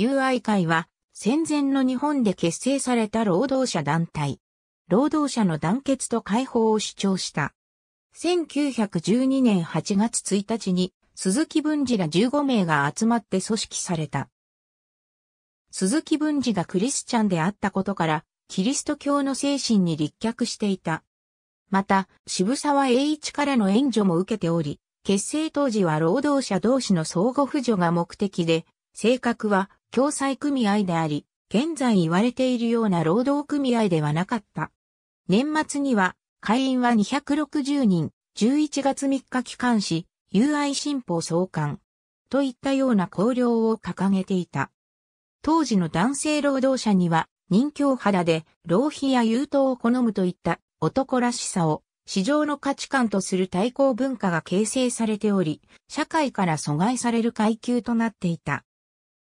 UI 会は戦前の日本で結成された労働者団体。労働者の団結と解放を主張した。1912年8月1日に鈴木文治ら15名が集まって組織された。鈴木文治がクリスチャンであったことから、キリスト教の精神に立脚していた。また、渋沢栄一からの援助も受けており、結成当時は労働者同士の相互扶助が目的で、性格は共済組合であり、現在言われているような労働組合ではなかった。年末には、会員は260人、11月3日帰還し、UI 新報創刊。といったような綱領を掲げていた。当時の男性労働者には、人境肌で、浪費や優等を好むといった男らしさを、市場の価値観とする対抗文化が形成されており、社会から阻害される階級となっていた。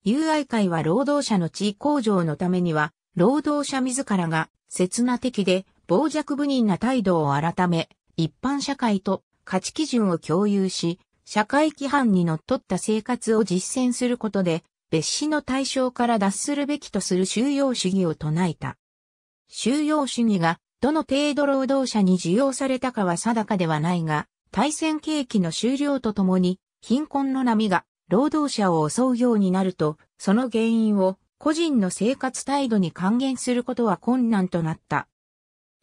UI 会は労働者の地位向上のためには、労働者自らが、刹那的で、傍若無人な態度を改め、一般社会と価値基準を共有し、社会規範に則っった生活を実践することで、別紙の対象から脱するべきとする収容主義を唱えた。収容主義がどの程度労働者に需要されたかは定かではないが、対戦景気の終了とともに貧困の波が労働者を襲うようになると、その原因を個人の生活態度に還元することは困難となった。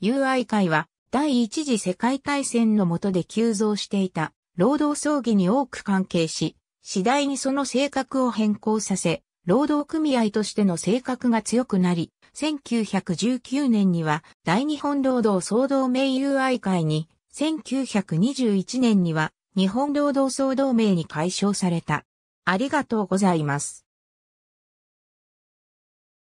UI 会は第一次世界大戦の下で急増していた労働争議に多く関係し、次第にその性格を変更させ、労働組合としての性格が強くなり、1919年には大日本労働総同盟 UI 会に、1921年には日本労働総同盟に解消された。ありがとうございます。